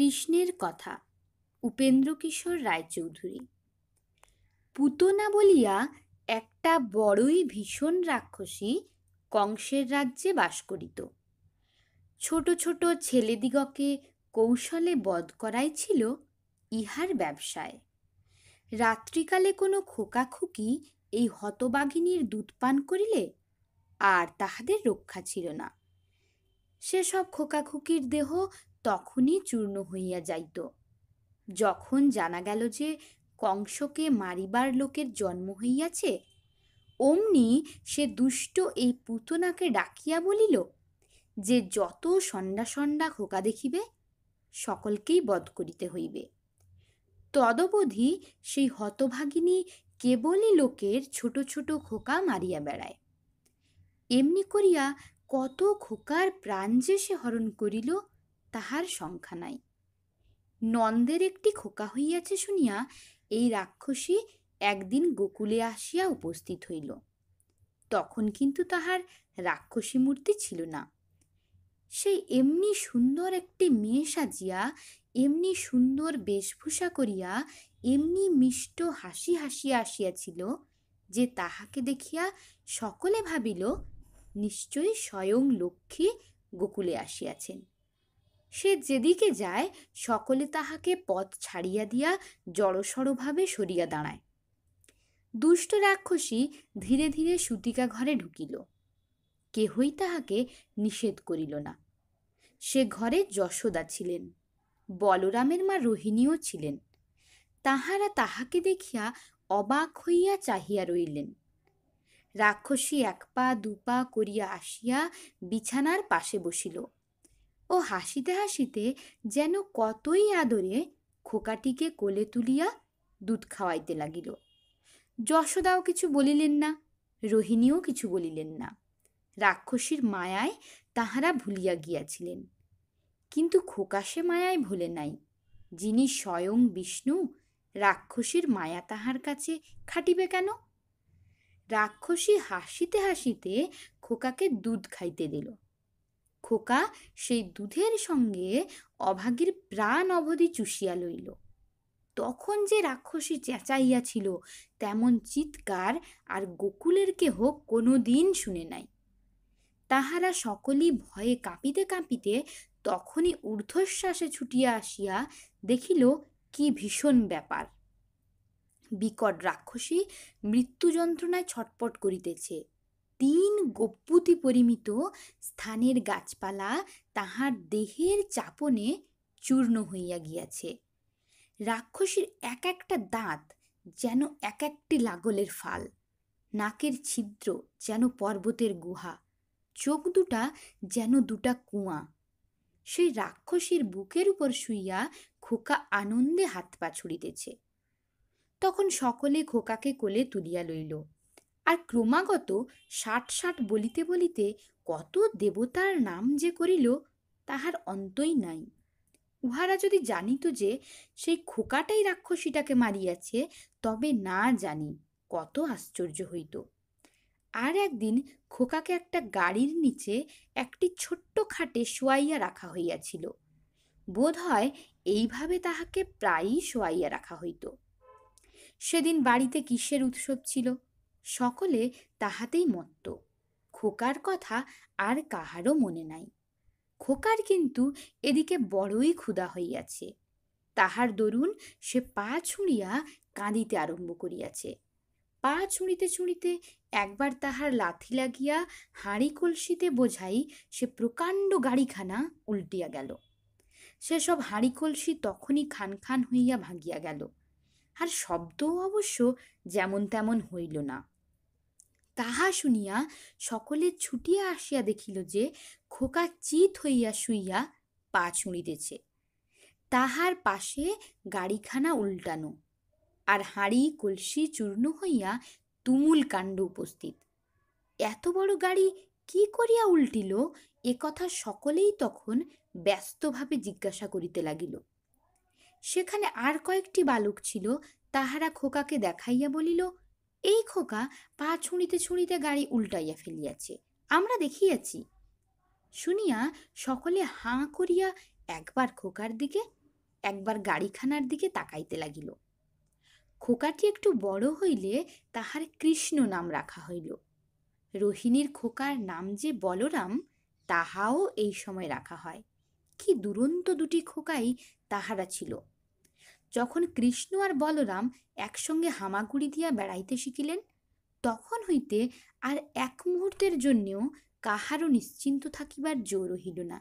কৃষ্ণের কথা উপেন্দ্রকিশোর রায়চৌধুরী পুতনা বলিয়া একটা বড়ই ভীষণ রাক্ষসী কংসের রাজ্যে বাস করিত ছোট ছোট ছেলেদিগকে কৌশলে বধ করাই ছিল ইহার ব্যবসায় রাত্রিকালে কোনো খোকাখুকি এই হতবাগিনীর দুধ পান করিলে আর তাহাদের রক্ষা ছিল না সেসব খোকাখুকির দেহ তখনই চূর্ণ হইয়া যাইত যখন জানা গেল যে কংসকে মারিবার লোকের জন্ম হইয়াছে অমনি সে দুষ্ট এই পুতনাকে ডাকিয়া বলিল যে যত সন্ডা সন্ডা খোকা দেখিবে সকলকেই বধ করিতে হইবে তদবধি সেই হতভাগিনী কেবলই লোকের ছোট ছোট খোকা মারিয়া বেড়ায় এমনি করিয়া কত খোকার প্রাণ যে সে হরণ করিল তাহার সংখ্যা নাই নন্দের একটি খোকা হইয়াছে শুনিয়া এই রাক্ষসী একদিন গোকুলে আসিয়া উপস্থিত হইল তখন কিন্তু তাহার রাক্ষসী মূর্তি ছিল না সেই এমনি সুন্দর একটি মেয়ে সাজিয়া এমনি সুন্দর বেশভূষা করিয়া এমনি মিষ্ট হাসি হাসিয়া আসিয়াছিল যে তাহাকে দেখিয়া সকলে ভাবিল নিশ্চয়ই স্বয়ং লক্ষ্মী গোকুলে আসিয়াছেন সে যেদিকে যায় সকলে তাহাকে পথ ছাড়িয়া দিয়া জড়সড়ভাবে সরিয়া দাঁড়ায় দুষ্ট রাক্ষসী ধীরে ধীরে সুতিকা ঘরে ঢুকিল কেহই তাহাকে নিষেধ করিল না সে ঘরে যশোদা ছিলেন বলরামের মা রোহিণীও ছিলেন তাহারা তাহাকে দেখিয়া অবাক হইয়া চাহিয়া রইলেন রাক্ষসী এক পা দুপা করিয়া আসিয়া বিছানার পাশে বসিল ও হাসিতে হাসিতে যেন কতই আদরে খোকাটিকে কোলে তুলিয়া দুধ খাওয়াইতে লাগিল যশোদাও কিছু বলিলেন না রোহিণীও কিছু বলিলেন না রাক্ষসীর মায়ায় তাহারা ভুলিয়া গিয়াছিলেন কিন্তু খোকাশে মায়ায় ভুলে নাই যিনি স্বয়ং বিষ্ণু রাক্ষসীর মায়া তাহার কাছে খাটিবে কেন রাক্ষসী হাসিতে হাসিতে খোকাকে দুধ খাইতে দিল খোকা সেই দুধের সঙ্গে অভাগীর প্রাণ অবধি চুষিয়া লইল তখন যে রাক্ষসী চেঁচাইয়াছিল তেমন চিৎকার আর গোকুলের কেহ কোনো দিন শুনে নাই তাহারা সকলেই ভয়ে কাঁপিতে কাঁপিতে তখনই ঊর্ধ্বশ্বাসে ছুটিয়া আসিয়া দেখিল কি ভীষণ ব্যাপার বিকট রাক্ষসী মৃত্যু যন্ত্রণায় ছটপট করিতেছে তিন গপ্পুতি পরিমিত স্থানের গাছপালা তাহার দেহের চাপনে চূর্ণ হইয়া গিয়াছে রাক্ষসীর এক একটা দাঁত যেন এক একটি লাগলের ফাল নাকের ছিদ্র যেন পর্বতের গুহা চোখ দুটা যেন দুটা কুয়া সেই রাক্ষসীর বুকের উপর শুইয়া খোকা আনন্দে হাত পা ছুড়িতেছে তখন সকলে খোকাকে কোলে তুলিয়া লইল আর ক্রমাগত ষাট ষাট বলিতে বলিতে কত দেবতার নাম যে করিল তাহার অন্তই নাই উহারা যদি জানিত যে সেই খোকাটাই রাক্ষসীটাকে মারিয়াছে তবে না জানি কত আশ্চর্য হইত আর একদিন খোকাকে একটা গাড়ির নিচে একটি ছোট্ট খাটে শোয়াইয়া রাখা হইয়াছিল বোধ হয় এইভাবে তাহাকে প্রায়ই শোয়াইয়া রাখা হইত সেদিন বাড়িতে কিসের উৎসব ছিল সকলে তাহাতেই মত্ত খোকার কথা আর কাহারও মনে নাই খোকার কিন্তু এদিকে বড়ই ক্ষুধা হইয়াছে তাহার দরুন সে পা ছুঁড়িয়া কাঁদিতে আরম্ভ করিয়াছে পা ছুঁড়িতে ছুঁড়িতে একবার তাহার লাথি লাগিয়া হাঁড়ি কলসিতে বোঝাই সে প্রকাণ্ড গাড়িখানা উল্টিয়া গেল সেসব হাঁড়ি কলসি তখনই খান খান হইয়া ভাঙিয়া গেল আর শব্দও অবশ্য যেমন তেমন হইল না তাহা শুনিয়া সকলে ছুটিয়া আসিয়া দেখিল যে খোকা চিত হইয়া শুইয়া পা ছুঁড়িতেছে তাহার পাশে গাড়িখানা উল্টানো আর হাঁড়ি কলসি চূর্ণ হইয়া তুমুল কাণ্ড উপস্থিত এত বড় গাড়ি কি করিয়া উল্টিল এ কথা সকলেই তখন ব্যস্তভাবে জিজ্ঞাসা করিতে লাগিল সেখানে আর কয়েকটি বালক ছিল তাহারা খোকাকে দেখাইয়া বলিল এই খোকা পা ছুঁড়িতে ছুঁড়িতে গাড়ি উল্টাইয়া ফেলিয়াছে আমরা দেখিয়াছি শুনিয়া সকলে হাঁ করিয়া একবার খোকার দিকে একবার গাড়িখানার দিকে তাকাইতে লাগিল খোকাটি একটু বড় হইলে তাহার কৃষ্ণ নাম রাখা হইল রোহিণীর খোকার নাম যে বলরাম তাহাও এই সময় রাখা হয় কি দুরন্ত দুটি খোকাই তাহারা ছিল যখন কৃষ্ণ আর বলরাম একসঙ্গে হামাগুড়ি দিয়া বেড়াইতে শিখিলেন তখন হইতে আর এক মুহূর্তের জন্যেও কাহারও নিশ্চিন্ত থাকিবার জো রহিল না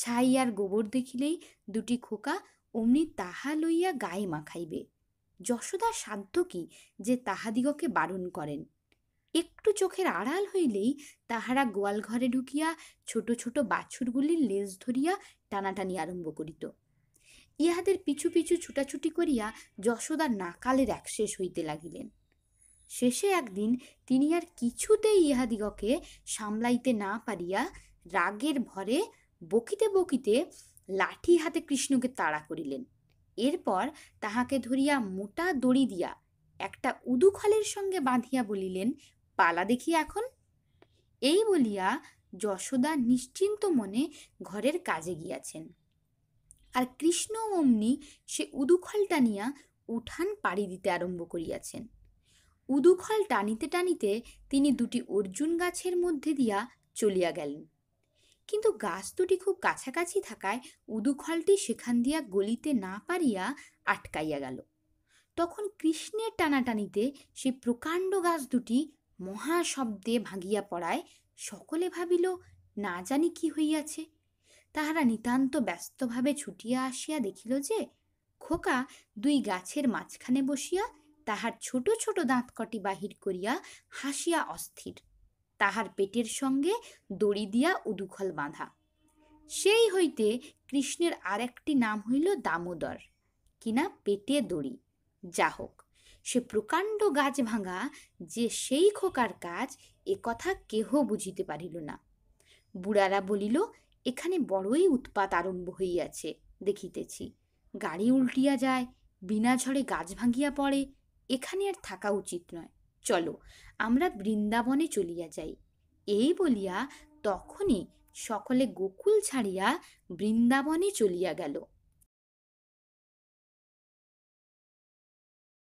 ছাই আর গোবর দেখিলেই দুটি খোকা অমনি তাহা লইয়া গায়ে মাখাইবে যশোদা সাধ্য কি যে তাহাদিগকে বারণ করেন একটু চোখের আড়াল হইলেই তাহারা গোয়াল ঘরে ঢুকিয়া ছোট ছোট বাছুরগুলির লেজ ধরিয়া টানাটানি আরম্ভ করিত ইহাদের পিছু পিছু ছুটাছুটি করিয়া যশোদা নাকালের এক শেষ হইতে লাগিলেন শেষে একদিন তিনি আর কিছুতেই ইহাদিগকে সামলাইতে না পারিয়া রাগের ভরে বকিতে বকিতে লাঠি হাতে কৃষ্ণকে তাড়া করিলেন এরপর তাহাকে ধরিয়া মোটা দড়ি দিয়া একটা উদুখলের সঙ্গে বাঁধিয়া বলিলেন পালা দেখি এখন এই বলিয়া যশোদা নিশ্চিন্ত মনে ঘরের কাজে গিয়াছেন আর কৃষ্ণ অমনি সে উদুখল টানিয়া উঠান পাড়ি দিতে আরম্ভ করিয়াছেন উদুখল টানিতে টানিতে তিনি দুটি অর্জুন গাছের মধ্যে দিয়া চলিয়া গেলেন কিন্তু গাছ দুটি খুব কাছাকাছি থাকায় উদুখলটি সেখান দিয়া গলিতে না পারিয়া আটকাইয়া গেল তখন কৃষ্ণের টানাটানিতে সে প্রকাণ্ড গাছ দুটি মহাশব্দে ভাঙিয়া পড়ায় সকলে ভাবিল না জানি কি হইয়াছে তাহারা নিতান্ত ব্যস্তভাবে ছুটিয়া আসিয়া দেখিল যে খোকা দুই গাছের মাঝখানে বসিয়া তাহার ছোট ছোট দাঁতকটি বাহির করিয়া হাসিয়া অস্থির তাহার পেটের সঙ্গে দড়ি দিয়া উদুখল বাঁধা সেই হইতে কৃষ্ণের আরেকটি নাম হইল দামোদর কিনা পেটে দড়ি যা হোক সে প্রকাণ্ড গাছ ভাঙা যে সেই খোকার কাজ এ কথা কেহ বুঝিতে পারিল না বুড়ারা বলিল এখানে বড়ই উৎপাত আরম্ভ হইয়াছে দেখিতেছি গাড়ি উল্টিয়া যায় বিনা ঝড়ে গাছ ভাঙিয়া পড়ে এখানে আর থাকা উচিত নয় চলো আমরা বৃন্দাবনে চলিয়া যাই এই বলিয়া তখনই সকলে গোকুল ছাড়িয়া বৃন্দাবনে চলিয়া গেল